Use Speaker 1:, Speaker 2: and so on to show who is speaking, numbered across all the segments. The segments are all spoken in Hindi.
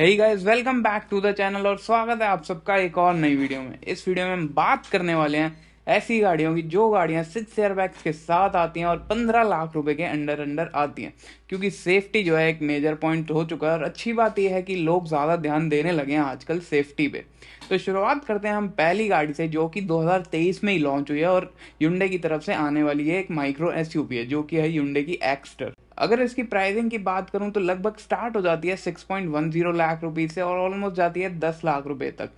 Speaker 1: hey guys, welcome back to the channel और स्वागत है आप सबका एक और नई वीडियो में इस वीडियो में हम बात करने वाले हैं ऐसी गाड़ियों की जो गाड़ियां सिक्स एयरबैग्स के साथ आती हैं और पंद्रह लाख रुपए के अंडर अंडर आती हैं क्योंकि सेफ्टी जो है एक मेजर पॉइंट हो चुका है और अच्छी बात यह है कि लोग ज़्यादा ध्यान देने लगे हैं आजकल सेफ्टी पे तो शुरुआत करते हैं हम पहली गाड़ी से जो कि 2023 में ही लॉन्च हुई है और युंडे की तरफ से आने वाली है एक माइक्रो एस है जो कि है युंडे की एक्स्टर अगर इसकी प्राइसिंग की बात करूं तो लगभग स्टार्ट हो जाती है 6.10 लाख रुपए से और ऑलमोस्ट जाती है 10 लाख रुपए तक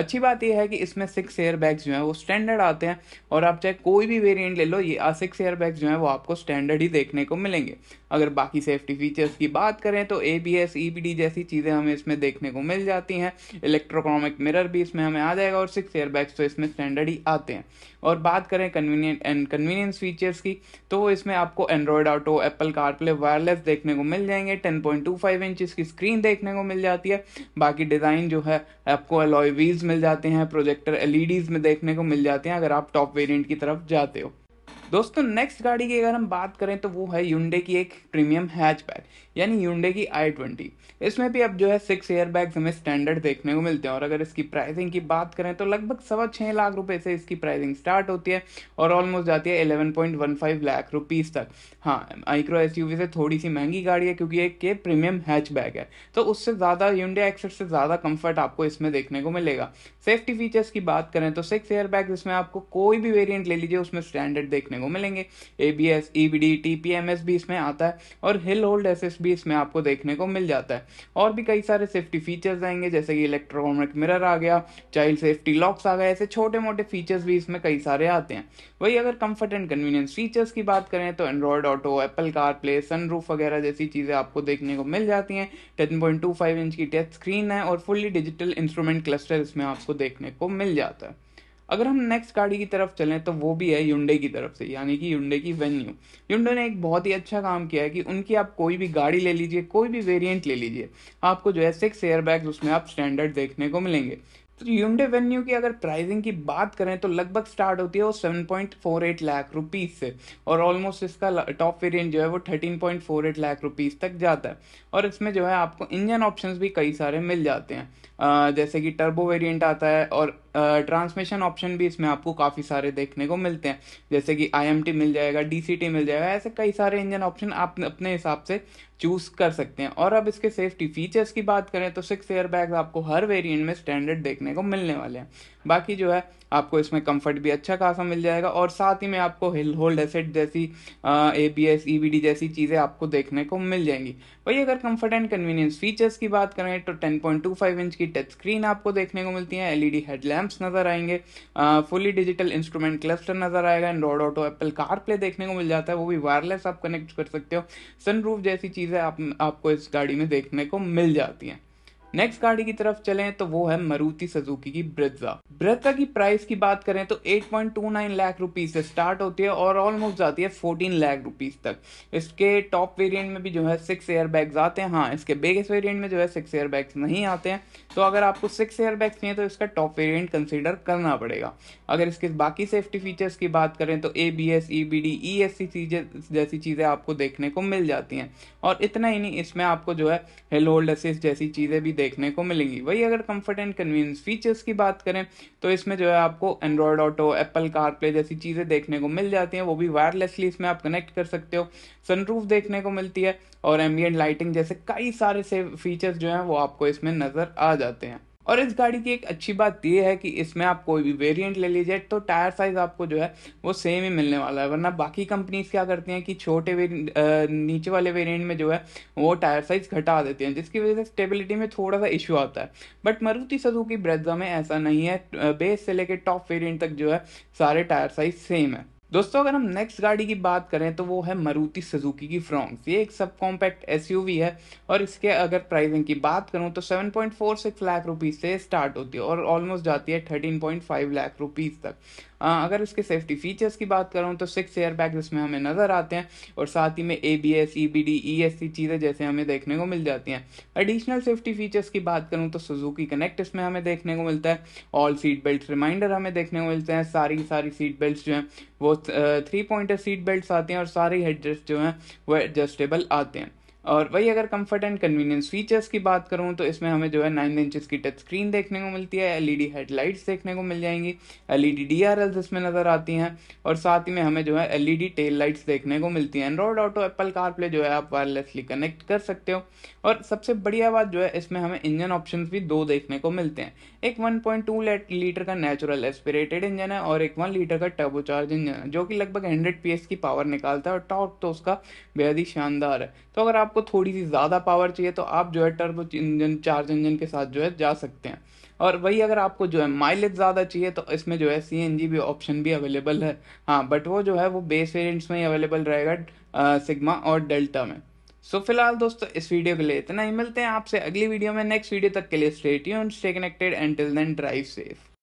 Speaker 1: अच्छी बात यह है कि इसमें सिक्स एयर बैग्स जो है वो स्टैंडर्ड आते हैं और आप चाहे कोई भी वेरिएंट ले लो ये सिक्स एयर बैग्स जो है वो आपको स्टैंडर्ड ही देखने को मिलेंगे अगर बाकी सेफ्टी फीचर्स की बात करें तो A B S E B D जैसी चीज़ें हमें इसमें देखने को मिल जाती हैं इलेक्ट्रोकॉमिक मिरर भी इसमें हमें आ जाएगा और सिक्स एयर बैग्स तो इसमें स्टैंडर्ड ही आते हैं और बात करें कन्वीनियंट एंड कन्वीनियंस फीचर्स की तो इसमें आपको एंड्रॉयड ऑटो एप्पल कारप्ले वाले वायरलेस देखने को मिल जाएंगे 10.25 पॉइंट की स्क्रीन देखने को मिल जाती है बाकी डिज़ाइन जो है आपको एलॉयवीज मिल जाते हैं प्रोजेक्टर एलईडीज e में देखने को मिल जाते हैं अगर आप टॉप वेरिएंट की तरफ जाते हो दोस्तों नेक्स्ट गाड़ी की अगर हम बात करें तो वो है युंडे की एक प्रीमियम हैचबैक यानी युंडे की आई ट्वेंटी इसमें भी अब जो है सिक्स बैग हमें स्टैंडर्ड देखने को मिलते हैं और अगर इसकी प्राइसिंग की बात करें तो लगभग सवा छः लाख रुपए से इसकी प्राइसिंग स्टार्ट होती है और ऑलमोस्ट जाती है eleven point one five lakh rupees तक हाँ माइक्रो एस से थोड़ी सी महंगी गाड़ी है क्योंकि एक के प्रीमियम बैग है तो उससे ज़्यादा यूंडे एक्सेट से ज़्यादा कम्फर्ट आपको इसमें देखने को मिलेगा सेफ्टी फीचर्स की बात करें तो सिक्स एयर बैग इसमें आपको कोई भी वेरियंट ले लीजिए उसमें स्टैंडर्ड देखने वो मिलेंगे A B S E B D T P M S भी इसमें आता है और हिल होल्ड एस एस भी इसमें आपको देखने को मिल जाता है और भी कई सारे सेफ्टी फीचर्स आएंगे जैसे कि इलेक्ट्रॉनिक मिरर आ गया चाइल्ड सेफ्टी लॉक्स आ गए ऐसे छोटे मोटे फीचर्स भी इसमें कई सारे आते हैं वही अगर कंफर्ट एंड कन्वीनियंस फीचर्स की बात करें तो Android auto Apple car play sunroof वगैरह जैसी चीज़ें आपको देखने को मिल जाती हैं ten point two five inch की टच स्क्रीन है और फुल्ली डिजिटल इंस्ट्रूमेंट क्लस्टर इसमें आपको देखने को मिल जाता है अगर हम नेक्स्ट गाड़ी की तरफ चलें तो वो भी है युंडे की तरफ से यानी कि युंडे की वेन्यू युंडे ने एक बहुत ही अच्छा काम किया है कि उनकी आप कोई भी गाड़ी ले लीजिए कोई भी वेरिएंट ले लीजिए आपको जो है सिक्स एयर उसमें आप स्टैंडर्ड देखने को मिलेंगे तो यूनडे वेन्यू की अगर प्राइसिंग की बात करें तो लगभग स्टार्ट होती है वो seven point four eight lakh rupees से और ऑलमोस्ट इसका टॉप वेरिएंट जो है वो thirteen point four eight lakh rupees तक जाता है और इसमें जो है आपको इंजन ऑप्शंस भी कई सारे मिल जाते हैं जैसे कि टर्बो वेरिएंट आता है और ट्रांसमिशन ऑप्शन भी इसमें आपको काफ़ी सारे देखने को मिलते हैं जैसे कि आई मिल जाएगा डी मिल जाएगा ऐसे कई सारे इंजन ऑप्शन आप अपने हिसाब से चूज कर सकते हैं और अब इसके सेफ्टी फीचर्स की बात करें तो सिक्स एयर बैग आपको हर वेरियंट में स्टैंडर्ड देखने को मिलने वाले हैं बाकी जो है आपको इसमें कंफर्ट भी अच्छा खासा मिल जाएगा और साथ ही में आपको हिल होल्ड एसेट जैसी A B S E B D जैसी चीज़ें आपको देखने को मिल जाएंगी वही अगर कंफर्ट एंड कन्वीनियंस फीचर्स की बात करें तो 10.25 इंच की टच स्क्रीन आपको देखने को मिलती है एलईडी हेडलैम्प्स नज़र आएंगे फुली डिजिटल इंस्ट्रूमेंट क्लस्टर नज़र आएगा Android auto Apple car play देखने को मिल जाता है वो भी वायरलेस आप कनेक्ट कर सकते हो सनरूफ जैसी चीज़ें आप, आपको इस गाड़ी में देखने को मिल जाती हैं नेक्स्ट गाड़ी की तरफ चले तो वो है मरुति सजुकी की ब्रिजा ब्रिजा की प्राइस की बात करें तो 8.29 लाख रुपीज से स्टार्ट होती है और ऑलमोस्ट जाती है 14 लाख रुपीज तक इसके टॉप वेरिएंट में भी जो है सिक्स एयर बैग्स आते हैं हाँ इसके बेगेस्ट वेरिएंट में जो है सिक्स एयर बैग्स नहीं आते हैं तो अगर आपको सिक्स एयर बैग्स चाहिए तो इसका टॉप वेरियंट कंसिडर करना पड़ेगा अगर इसके बाकी सेफ्टी फीचर्स की बात करें तो A B S E B D E S C चीजें जैसी चीज़ें आपको देखने को मिल जाती हैं और इतना ही नहीं इसमें आपको जो है हेलोल्ड असिस्ट जैसी चीज़ें भी देखने को मिलेंगी वही अगर कंफर्ट एंड कन्वीनियंस फीचर्स की बात करें तो इसमें जो है आपको एंड्रॉयड ऑटो एप्पल प्ले जैसी चीज़ें देखने को मिल जाती हैं वो भी वायरलेसली इसमें आप कनेक्ट कर सकते हो सनप्रूफ देखने को मिलती है और एम्बियन लाइटिंग जैसे कई सारे से फीचर्स जो हैं वो आपको इसमें नज़र आ जाते हैं और इस गाड़ी की एक अच्छी बात यह है कि इसमें आप कोई भी वेरिएंट ले लीजिए तो टायर साइज आपको जो है वो सेम ही मिलने वाला है वरना बाकी कंपनीज क्या करती हैं कि छोटे नीचे वाले वेरिएंट में जो है वो टायर साइज घटा देते हैं जिसकी वजह से स्टेबिलिटी में थोड़ा सा इशू आता है बट मारुति की ब्रेजा में ऐसा नहीं है बेस से लेकर टॉप वेरियंट तक जो है सारे टायर साइज सेम है दोस्तों अगर हम नेक्स्ट गाड़ी की बात करें तो वो है मारुति सुजुकी की फ्रॉन्क्स ये एक सब कॉम्पैक्ट एस है और इसके अगर प्राइसिंग की बात करूँ तो 7.46 लाख रुपीज़ से स्टार्ट होती है और ऑलमोस्ट जाती है 13.5 लाख रुपीज़ तक आ, अगर इसके सेफ्टी फीचर्स की बात करूँ तो सिक्स एयर बैग इसमें हमें नज़र आते हैं और साथ ही में A B S E B D E S C चीज़ें जैसे हमें देखने को मिल जाती हैं एडिशनल सेफ्टी फीचर्स की बात करूँ तो सुजुकी कनेक्ट इसमें हमें देखने को मिलता है ऑल सीट बेल्ट रिमाइंडर हमें देखने को मिलते हैं सारी सारी सीट बेल्ट जो हैं वो थ्री पॉइंटर सीट बेल्ट आते हैं और सारे हेड जो हैं वो एडजस्टेबल आते हैं और वही अगर कंफर्ट एंड कन्वीनियंस फीचर्स की बात करूँ तो इसमें हमें जो है नाइन इंचज़ की टच स्क्रीन देखने को मिलती है एलईडी हेडलाइट्स e देखने को मिल जाएंगी एलईडी डीआरएल्स e इसमें नज़र आती हैं और साथ ही में हमें जो है एलईडी टेल लाइट्स देखने को मिलती हैं Android auto Apple car play जो है आप वायरलेसली कनेक्ट कर सकते हो और सबसे बढ़िया बात जो है इसमें हमें इंजन ऑप्शन भी दो देखने को मिलते हैं एक वन पॉइंट टू लीटर का नेचुरल एस्पिरेटेड इंजन है और एक वन लीटर का टर्बोचार्ज इंजन है जो कि लगभग हंड्रेड पी की पावर निकालता है और टॉक तो उसका बेहद ही शानदार है तो अगर आप आपको थोड़ी सी ज़्यादा पावर चाहिए तो आप जो है टर्बो इंजन चार्ज इंजन के साथ जो है जा सकते हैं और वही अगर आपको जो है माइलेज ज़्यादा चाहिए तो इसमें जो है सी भी ऑप्शन भी अवेलेबल है हाँ बट वो जो है वो बेस वेरियंट्स में ही अवेलेबल रहेगा सिग्मा और डेल्टा में सो so, फिलहाल दोस्तों इस वीडियो के लिए इतना ही मिलते हैं आपसे अगली वीडियो में नेक्स्ट वीडियो तक के लिए state stay connected and till then drive safe